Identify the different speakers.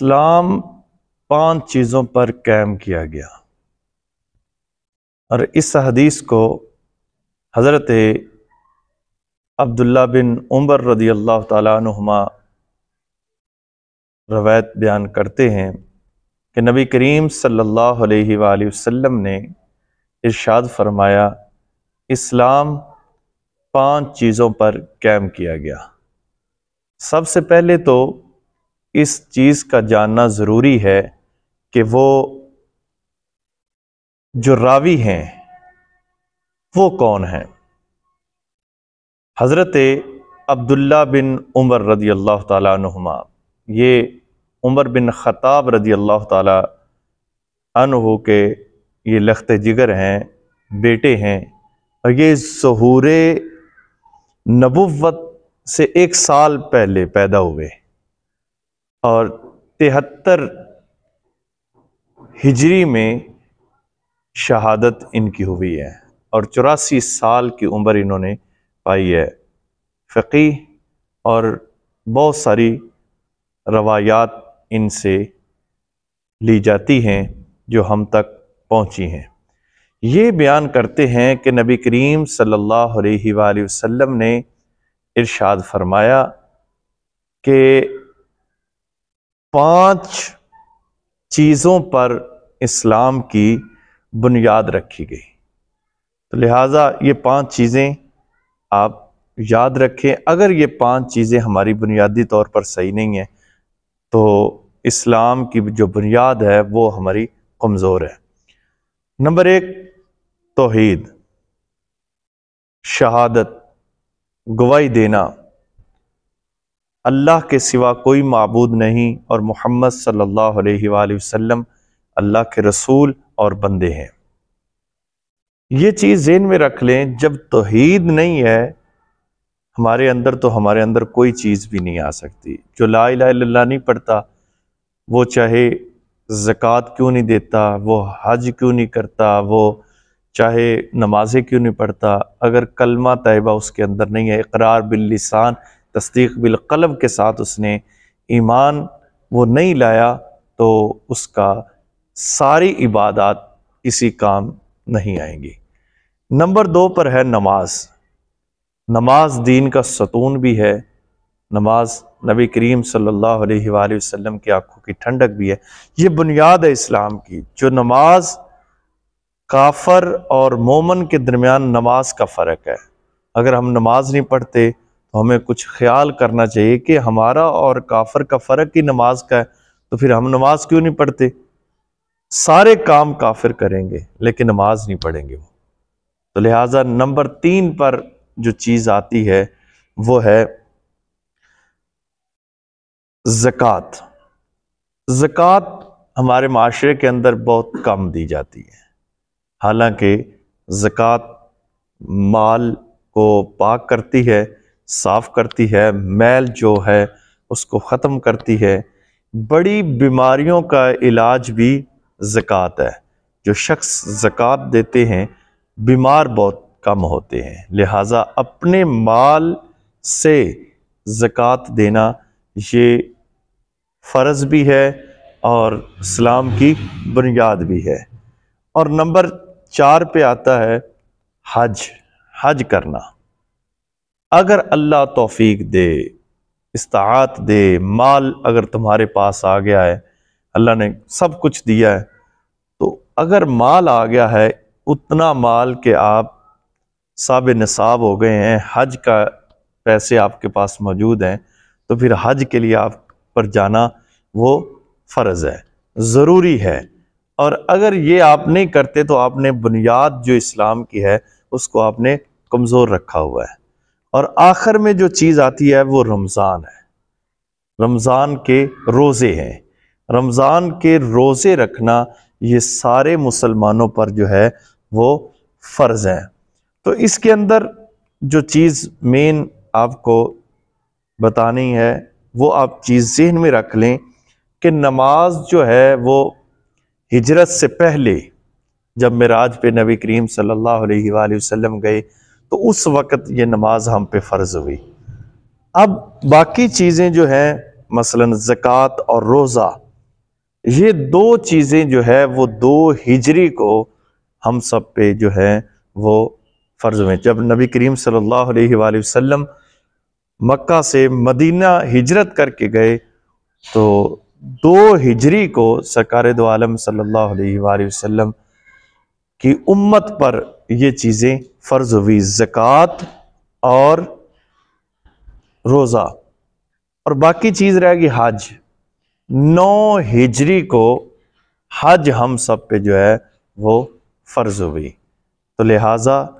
Speaker 1: इस्लाम पांच चीज़ों पर कैम किया गया और इस हदीस को हज़रत अब्दुल्ला बिन उमर रदी अल्लाह तुमा रवायत बयान करते हैं कि नबी करीम सल्लल्लाहु अलैहि वसल्लम ने इरशाद फरमाया इस्लाम पांच चीज़ों पर कैम किया गया सबसे पहले तो इस चीज़ का जानना ज़रूरी है कि वो जो रावी हैं वो कौन हैं हज़रत अब्दुल्ला बिन उमर रदी अल्लाह तुमा ये उमर बिन ख़ताब रदी अल्लाह तहु के ये लखते जिगर हैं बेटे हैं और ये सहूर नबुवत से एक साल पहले पैदा हुए और तिहत्तर हिजरी में शहादत इनकी हुई है और चौरासी साल की उम्र इन्होंने पाई है फ़की और बहुत सारी रवायात इनसे ली जाती हैं जो हम तक पहुंची हैं ये बयान करते हैं कि नबी करीम सल्लल्लाहु अलैहि वसल्लम ने इरशाद फरमाया कि पांच चीज़ों पर इस्लाम की बुनियाद रखी गई तो लिहाजा ये पांच चीज़ें आप याद रखें अगर ये पांच चीज़ें हमारी बुनियादी तौर पर सही नहीं है तो इस्लाम की जो बुनियाद है वो हमारी कमज़ोर है नंबर एक तोहीद शहादत गवाही देना अल्लाह के सिवा कोई मबूद नहीं और मोहम्मद सल्लल्लाहु अल्लाह के रसूल और बंदे हैं ये चीज़ जेन में रख लें जब तोहीद नहीं है हमारे अंदर तो हमारे अंदर कोई चीज़ भी नहीं आ सकती जो ला ला नहीं पढ़ता वो चाहे ज़क़़त क्यों नहीं देता वो हज क्यों नहीं करता वो चाहे नमाजें क्यों नहीं पढ़ता अगर कलमा तयबा उसके अंदर नहीं है इकरार बिल्लिसान तस्दीक बिलकलब के साथ उसने ईमान वो नहीं लाया तो उसका सारी इबादत इसी काम नहीं आएंगी नंबर दो पर है नमाज नमाज दीन का सतून भी है नमाज नबी करीम सल्लल्लाहु अलैहि वसल्लम की आंखों की ठंडक भी है ये बुनियाद है इस्लाम की जो नमाज काफर और मोमन के दरमियान नमाज का फ़र्क है अगर हम नमाज नहीं पढ़ते तो हमें कुछ ख्याल करना चाहिए कि हमारा और काफर का फ़र्क ही नमाज का है तो फिर हम नमाज क्यों नहीं पढ़ते सारे काम काफिर करेंगे लेकिन नमाज नहीं पढ़ेंगे वो तो लिहाजा नंबर तीन पर जो चीज़ आती है वो है ज़क़़त ज़क़़त हमारे माशरे के अंदर बहुत कम दी जाती है हालांकि ज़क़़त माल को पाक करती है साफ़ करती है मैल जो है उसको ख़त्म करती है बड़ी बीमारियों का इलाज भी ज़क़़त है जो शख्स ज़क़़त देते हैं बीमार बहुत कम होते हैं लिहाजा अपने माल से ज़क़़त देना ये फ़र्ज़ भी है और इस्लाम की बुनियाद भी है और नंबर चार पे आता है हज हज करना अगर अल्लाह तोफीक दे इस्तात दे माल अगर तुम्हारे पास आ गया है अल्लाह ने सब कुछ दिया है तो अगर माल आ गया है उतना माल के आप साब नसाब हो गए हैं हज का पैसे आपके पास मौजूद हैं तो फिर हज के लिए आप पर जाना वो फ़र्ज़ है ज़रूरी है और अगर ये आप नहीं करते तो आपने बुनियाद जो इस्लाम की है उसको आपने कमज़ोर रखा हुआ है और आखिर में जो चीज़ आती है वो रमज़ान है रमज़ान के रोज़े हैं रमज़ान के रोज़े रखना ये सारे मुसलमानों पर जो है वो फ़र्ज़ है तो इसके अंदर जो चीज़ मेन आपको बतानी है वो आप चीज़ जहन में रख लें कि नमाज जो है वो हिजरत से पहले जब मराज पे नबी करीम सल्लल्लाहु अलैहि वसल्लम गए तो उस वक़्त ये नमाज हम पे फ़र्ज़ हुई अब बाकी चीज़ें जो हैं मसलन ज़क़़त और रोज़ा ये दो चीज़ें जो है वो दो हिजरी को हम सब पे जो है वो फ़र्ज़ हुए जब नबी करीम सल्लल्लाहु अलैहि वसल्लम मक्का से मदीना हिजरत करके गए तो दो हिजरी को सरकार दो आलम सल्लल्लाहु अलैहि वसल्लम कि उम्मत पर ये चीज़ें फ़र्ज हुई ज़क़़त और रोज़ा और बाकी चीज़ रहेगी हज नौ हिजरी को हज हम सब पे जो है वो फ़र्ज हुई तो लिहाजा